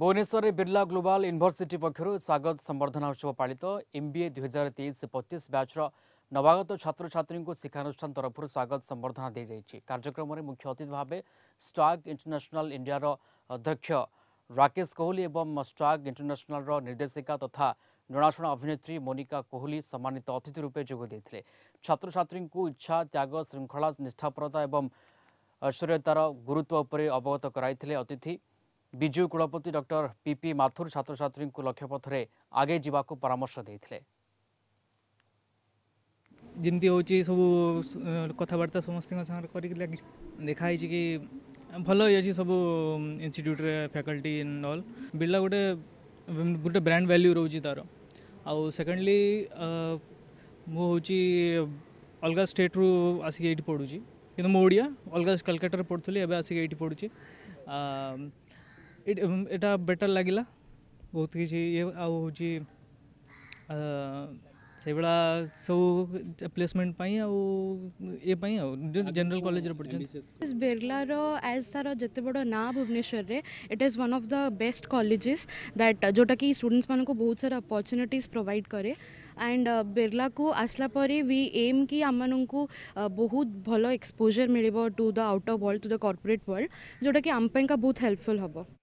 ଭୁବନେଶ୍ୱରରେ Birla global university ପକ୍ଷରୁ ସ୍ୱାଗତ ସମ୍ବର୍ଦ୍ଧନା ଉତ୍ସବ ପାଳିତ ଏମ୍ବିଏ ଦୁଇହଜାର ତେଇଶ ପଚିଶ ବ୍ୟାଚ୍ର ନବାଗତ ଛାତ୍ରଛାତ୍ରୀଙ୍କୁ ଶିକ୍ଷାନୁଷ୍ଠାନ ତରଫରୁ ସ୍ୱାଗତ ସମ୍ବର୍ଦ୍ଧନା ଦିଆଯାଇଛି କାର୍ଯ୍ୟକ୍ରମରେ ମୁଖ୍ୟ ଅତିଥି ଭାବେ ଷ୍ଟାକ୍ ଇଣ୍ଟରନ୍ୟାସନାଲ ଇଣ୍ଡିଆର ଅଧ୍ୟକ୍ଷ ରାକେଶ କୋହଲି ଏବଂ ଷ୍ଟାକ୍ ଇଣ୍ଟରନ୍ୟାସନାଲର ନିର୍ଦ୍ଦେଶିକା ତଥା ଜଣାଶୁଣା ଅଭିନେତ୍ରୀ ମୋନିକା କୋହଲି ସମ୍ମାନିତ ଅତିଥି ରୂପେ ଯୋଗ ଦେଇଥିଲେ ଛାତ୍ରଛାତ୍ରୀଙ୍କୁ ଇଚ୍ଛା ତ୍ୟାଗ ଶୃଙ୍ଖଳା ନିଷ୍ଠାପରତା ଏବଂ ଐଶ୍ୱର୍ଯ୍ୟତାର ଗୁରୁତ୍ୱ ଉପରେ ଅବଗତ କରାଇଥିଲେ ଅତିଥି ବିଜୁ କୁଳପତି ଡକ୍ଟର ପିପି ମାଥୁର ଛାତ୍ରଛାତ୍ରୀଙ୍କୁ ଲକ୍ଷ୍ୟପଥରେ ଆଗେଇ ଯିବାକୁ ପରାମର୍ଶ ଦେଇଥିଲେ ଯେମିତି ହେଉଛି ସବୁ କଥାବାର୍ତ୍ତା ସମସ୍ତଙ୍କ ସାଙ୍ଗରେ କରିକି ଲାଗି ଦେଖା ହେଇଛି କି ଭଲ ହେଇଅଛି ସବୁ ଇନଷ୍ଟିଚ୍ୟୁଟ୍ରେ ଫ୍ୟାକଲ୍ଟି ଆଣ୍ଡ ଅଲ୍ ବିର୍ଲା ଗୋଟେ ଗୋଟେ ବ୍ରାଣ୍ଡ ଭ୍ୟାଲ୍ୟୁ ରହୁଛି ତା'ର ଆଉ ସେକେଣ୍ଡଲି ମୁଁ ହେଉଛି ଅଲଗା ଷ୍ଟେଟ୍ରୁ ଆସିକି ଏଇଠି ପଢ଼ୁଛି କିନ୍ତୁ ମୁଁ ଓଡ଼ିଆ ଅଲଗା କାଲକାଟାରେ ପଢ଼ୁଥିଲି ଏବେ ଆସିକି ଏଇଠି ପଢ଼ୁଛି यहाँ बेटर लगला बहुत किसी सब प्लेसमेंट जनरल कॉलेज बिर्लार एज तार जत बड़ ना भुवनेश्वर रे it is one of the best colleges that जोटा कि स्टूडेंट्स मान को बहुत सारा अपॉर्चुनिटीज प्रोवाइड करे एंड बिर्ला को आसलापर वी एम कि आम मन को बहुत भल एक्सपोजर मिल to the out world to the corporate world जोटा कि आमपाई का बहुत हेल्पफुल हम